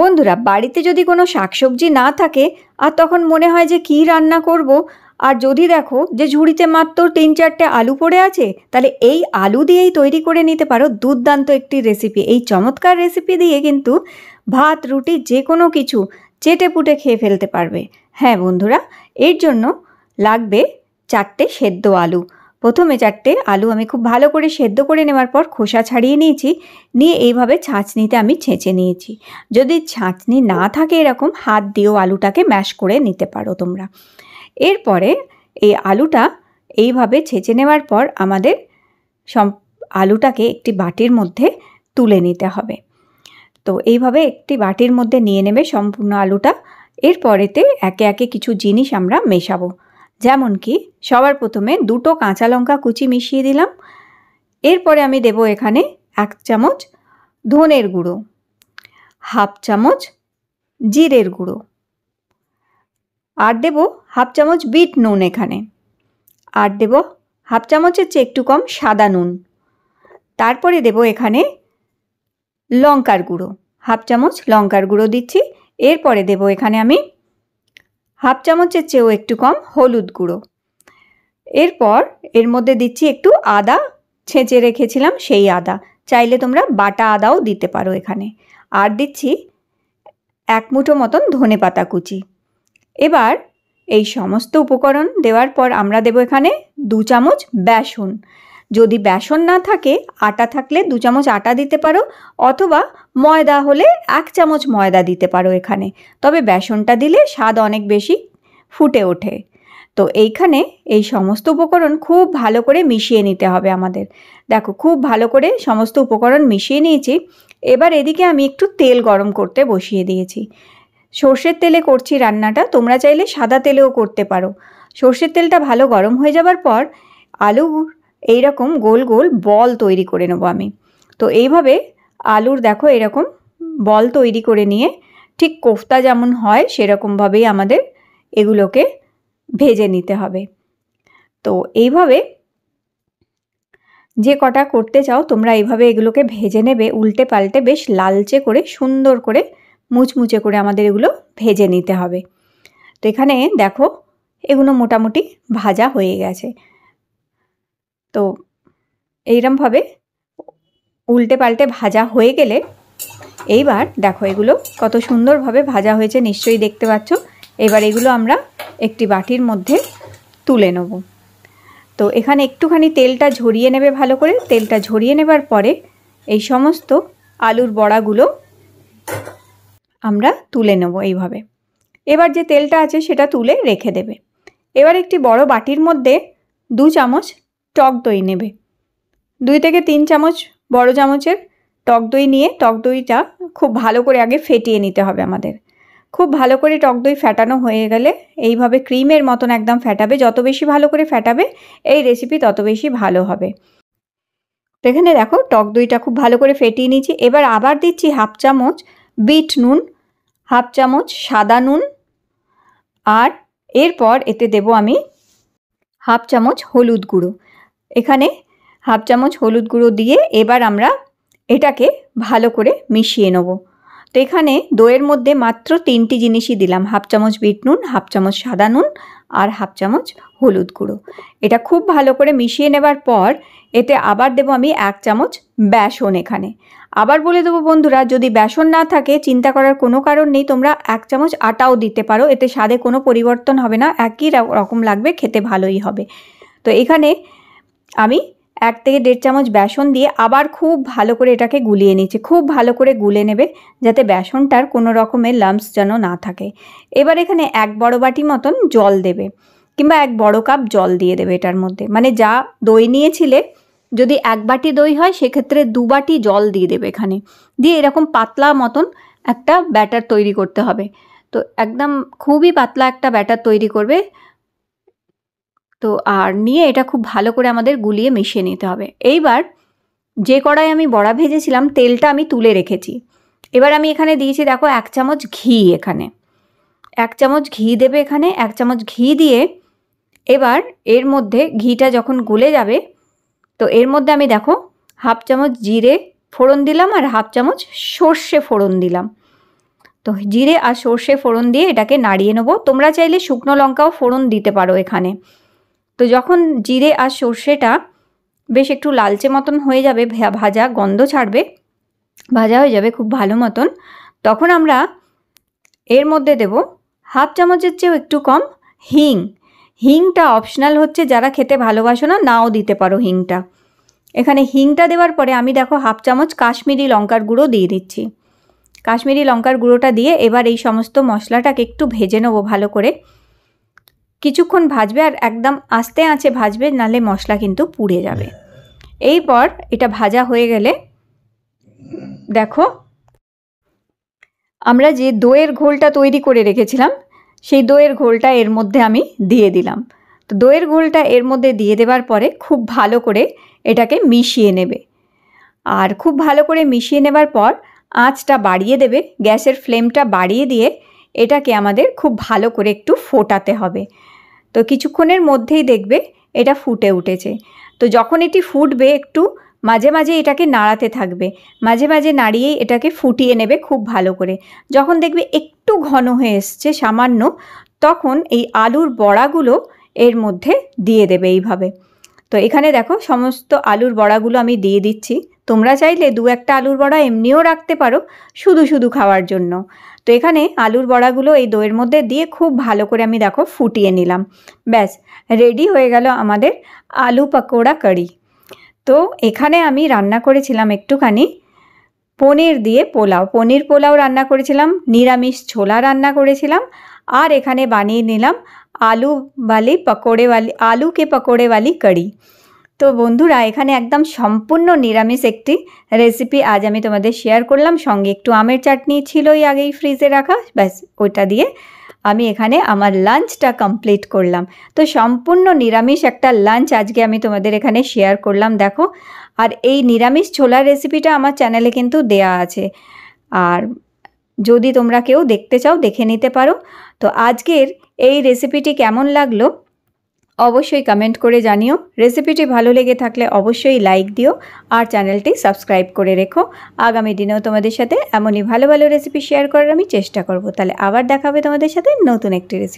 বন্ধুরা বাড়িতে যদি কোনো শাকসবজি না থাকে আর তখন মনে হয় যে কি রান্না করব আর যদি দেখো যে ঝুড়িতে মাত্র তিন চারটে আলু পড়ে আছে তাহলে এই আলু দিয়েই তৈরি করে নিতে পারো দুর্দান্ত একটি রেসিপি এই চমৎকার রেসিপি দিয়ে কিন্তু ভাত রুটি যে কোনো কিছু চেটে পুটে খেয়ে ফেলতে পারবে হ্যাঁ বন্ধুরা এর জন্য লাগবে চারটে সেদ্ধ আলু প্রথমে চারটে আলু আমি খুব ভালো করে সেদ্ধ করে নেওয়ার পর খোসা ছাড়িয়ে নিয়েছি নিয়ে এইভাবে ছাঁচনিতে আমি ছেঁচে নিয়েছি যদি ছাঁচনি না থাকে এরকম হাত দিয়েও আলুটাকে ম্যাশ করে নিতে পারো তোমরা এরপরে এই আলুটা এইভাবে ছেঁচে নেওয়ার পর আমাদের সম আলুটাকে একটি বাটির মধ্যে তুলে নিতে হবে তো এইভাবে একটি বাটির মধ্যে নিয়ে নেবে সম্পূর্ণ আলুটা এরপরেতে একে একে কিছু জিনিস আমরা মেশাবো যেমন কি সবার প্রথমে দুটো কাঁচা লঙ্কা কুচি মিশিয়ে দিলাম এরপরে আমি দেব এখানে এক চামচ ধনের গুঁড়ো হাফ চামচ জিরের গুঁড়ো আর দেব হাফ চামচ বিট নুন এখানে আর দেব হাফ চামচের চেয়ে একটু কম সাদা নুন তারপরে দেব এখানে লঙ্কার গুঁড়ো হাফ চামচ লঙ্কার গুঁড়ো দিচ্ছি এরপরে দেব এখানে আমি হাফ চামচের চেয়েও একটু কম হলুদ গুঁড়ো এরপর এর মধ্যে দিচ্ছি একটু আদা ছেঁচে রেখেছিলাম সেই আদা চাইলে তোমরা বাটা আদাও দিতে পারো এখানে আর দিচ্ছি এক মুঠো মতন ধনে পাতা কুচি এবার এই সমস্ত উপকরণ দেওয়ার পর আমরা দেব এখানে দু চামচ বেসন যদি বেসন না থাকে আটা থাকলে দু চামচ আটা দিতে পারো অথবা ময়দা হলে এক চামচ ময়দা দিতে পারো এখানে তবে বেসনটা দিলে স্বাদ অনেক বেশি ফুটে ওঠে তো এইখানে এই সমস্ত উপকরণ খুব ভালো করে মিশিয়ে নিতে হবে আমাদের দেখো খুব ভালো করে সমস্ত উপকরণ মিশিয়ে নিয়েছি এবার এদিকে আমি একটু তেল গরম করতে বসিয়ে দিয়েছি সর্ষের তেলে করছি রান্নাটা তোমরা চাইলে সাদা তেলেও করতে পারো সর্ষের তেলটা ভালো গরম হয়ে যাবার পর আলু এই রকম গোল গোল বল তৈরি করে নেব আমি তো এইভাবে আলুর দেখো এরকম বল তৈরি করে নিয়ে ঠিক কোফতা যেমন হয় সেরকমভাবেই আমাদের এগুলোকে ভেজে নিতে হবে তো এইভাবে যে কটা করতে চাও তোমরা এইভাবে এগুলোকে ভেজে নেবে উল্টে পাল্টে বেশ লালচে করে সুন্দর করে মুচমুচে করে আমাদের এগুলো ভেজে নিতে হবে তো এখানে দেখো এগুলো মোটামুটি ভাজা হয়ে গেছে তো এইরমভাবে উল্টে পাল্টে ভাজা হয়ে গেলে এইবার দেখো এগুলো কত সুন্দরভাবে ভাজা হয়েছে নিশ্চয়ই দেখতে পাচ্ছ এবার এগুলো আমরা একটি বাটির মধ্যে তুলে নেব তো এখানে একটুখানি তেলটা ঝরিয়ে নেবে ভালো করে তেলটা ঝরিয়ে নেবার পরে এই সমস্ত আলুর বড়াগুলো আমরা তুলে নেব এইভাবে এবার যে তেলটা আছে সেটা তুলে রেখে দেবে এবার একটি বড় বাটির মধ্যে দু চামচ টক দই নেবে দুই থেকে তিন চামচ বড় চামচের টক দই নিয়ে টক দইটা খুব ভালো করে আগে ফেটিয়ে নিতে হবে আমাদের খুব ভালো করে টক দই ফ্যাটানো হয়ে গেলে এইভাবে ক্রিমের মতন একদম ফ্যাটাবে যত বেশি ভালো করে ফ্যাটাবে এই রেসিপি তত বেশি ভালো হবে এখানে দেখো টক দইটা খুব ভালো করে ফেটিয়ে নিয়েছি এবার আবার দিচ্ছি হাফ চামচ বিট নুন হাফ চামচ সাদা নুন আর এরপর এতে দেব আমি হাফ চামচ হলুদ গুঁড়ো এখানে হাফ চামচ হলুদ গুঁড়ো দিয়ে এবার আমরা এটাকে ভালো করে মিশিয়ে নেব তো এখানে দইয়ের মধ্যে মাত্র তিনটি জিনিসই দিলাম হাফ চামচ বিট নুন হাফ চামচ সাদা নুন আর হাফ চামচ হলুদ গুঁড়ো এটা খুব ভালো করে মিশিয়ে নেবার পর এতে আবার দেবো আমি এক চামচ বেসন এখানে আবার বলে দেবো বন্ধুরা যদি বেসন না থাকে চিন্তা করার কোনো কারণ নেই তোমরা এক চামচ আটাও দিতে পারো এতে স্বাদে কোনো পরিবর্তন হবে না একই রকম লাগবে খেতে ভালোই হবে তো এখানে আমি এক থেকে দেড় চামচ বেসন দিয়ে আবার খুব ভালো করে এটাকে গুলিয়ে নিয়েছি খুব ভালো করে গুলে নেবে যাতে বেসনটার কোনো রকমের লামস যেন না থাকে এবার এখানে এক বড় বাটি মতন জল দেবে কিংবা এক বড় কাপ জল দিয়ে দেবে এটার মধ্যে মানে যা দই নিয়েছিলে যদি এক বাটি দই হয় সেক্ষেত্রে দু বাটি জল দিয়ে দেবে এখানে দিয়ে এরকম পাতলা মতন একটা ব্যাটার তৈরি করতে হবে তো একদম খুবই পাতলা একটা ব্যাটার তৈরি করবে তো আর নিয়ে এটা খুব ভালো করে আমাদের গুলিয়ে মিশিয়ে নিতে হবে এইবার যে কড়াই আমি বড়া ভেজেছিলাম তেলটা আমি তুলে রেখেছি এবার আমি এখানে দিয়েছি দেখো এক চামচ ঘি এখানে এক চামচ ঘি দেবে এখানে এক চামচ ঘি দিয়ে এবার এর মধ্যে ঘিটা যখন গলে যাবে তো এর মধ্যে আমি দেখো হাফ চামচ জিরে ফোড়ন দিলাম আর হাফ চামচ সর্ষে ফোড়ন দিলাম তো জিরে আর সর্ষে ফোড়ন দিয়ে এটাকে নাড়িয়ে নেবো তোমরা চাইলে শুকনো লঙ্কাও ফোড়ন দিতে পারো এখানে তো যখন জিরে আর সর্ষেটা বেশ একটু লালচে মতন হয়ে যাবে ভাজা গন্ধ ছাড়বে ভাজা হয়ে যাবে খুব ভালো মতন তখন আমরা এর মধ্যে দেব হাফ চামচের চেয়েও একটু কম হিং হিংটা অপশনাল হচ্ছে যারা খেতে ভালোবাসো না নাও দিতে পারো হিংটা এখানে হিংটা দেওয়ার পরে আমি দেখো হাফ চামচ কাশ্মীরি লঙ্কার গুঁড়ো দিয়ে দিচ্ছি কাশ্মীরি লঙ্কার গুঁড়োটা দিয়ে এবার এই সমস্ত মশলাটাকে একটু ভেজে নেবো ভালো করে কিছুক্ষণ ভাজবে আর একদম আস্তে আঁচে ভাজবে নালে মশলা কিন্তু পুড়ে যাবে এইপর এটা ভাজা হয়ে গেলে দেখো আমরা যে দইয়ের ঘোলটা তৈরি করে রেখেছিলাম সেই দইয়ের ঘোলটা এর মধ্যে আমি দিয়ে দিলাম তো দইয়ের ঘোলটা এর মধ্যে দিয়ে দেওয়ার পরে খুব ভালো করে এটাকে মিশিয়ে নেবে আর খুব ভালো করে মিশিয়ে নেবার পর আঁচটা বাড়িয়ে দেবে গ্যাসের ফ্লেমটা বাড়িয়ে দিয়ে এটাকে আমাদের খুব ভালো করে একটু ফোটাতে হবে তো কিছুক্ষণের মধ্যেই দেখবে এটা ফুটে উঠেছে তো যখন এটি ফুটবে একটু মাঝে মাঝে এটাকে নাড়াতে থাকবে মাঝে মাঝে নাড়িয়েই এটাকে ফুটিয়ে নেবে খুব ভালো করে যখন দেখবে একটু ঘন হয়ে এসছে সামান্য তখন এই আলুর বড়াগুলো এর মধ্যে দিয়ে দেবে এইভাবে তো এখানে দেখো সমস্ত আলুর বড়াগুলো আমি দিয়ে দিচ্ছি তোমরা চাইলে দু একটা আলুর বড়া এমনিও রাখতে পারো শুধু শুধু খাওয়ার জন্য তো এখানে আলুর বড়াগুলো এই দইয়ের মধ্যে দিয়ে খুব ভালো করে আমি দেখো ফুটিয়ে নিলাম ব্যাস রেডি হয়ে গেল আমাদের আলু পাকোড়া কারি তো এখানে আমি রান্না করেছিলাম একটুখানি পনির দিয়ে পোলাও পনির পোলাও রান্না করেছিলাম নিরামিষ ছোলা রান্না করেছিলাম আর এখানে বানিয়ে নিলাম আলু বালি পকোড়েওয়ালি আলু কে পকোড়েওয়ালি কড়ি তো বন্ধুরা এখানে একদম সম্পূর্ণ নিরামিষ একটি রেসিপি আজ আমি তোমাদের শেয়ার করলাম সঙ্গে একটু আমের চাটনি ছিলই আগেই ফ্রিজে রাখা ব্যাস ওটা দিয়ে আমি এখানে আমার লাঞ্চটা কমপ্লিট করলাম তো সম্পূর্ণ নিরামিষ একটা লাঞ্চ আজকে আমি তোমাদের এখানে শেয়ার করলাম দেখো আর এই নিরামিষ ছোলার রেসিপিটা আমার চ্যানেলে কিন্তু দেয়া আছে আর যদি তোমরা কেউ দেখতে চাও দেখে নিতে পারো তো আজকের এই রেসিপিটি কেমন লাগলো অবশ্যই কমেন্ট করে জানিও রেসিপিটি ভালো লেগে থাকলে অবশ্যই লাইক দিও আর চ্যানেলটি সাবস্ক্রাইব করে রেখো আগামী দিনেও তোমাদের সাথে এমনই ভালো ভালো রেসিপি শেয়ার করার আমি চেষ্টা করব তাহলে আবার দেখা হবে তোমাদের সাথে নতুন একটি রেসিপি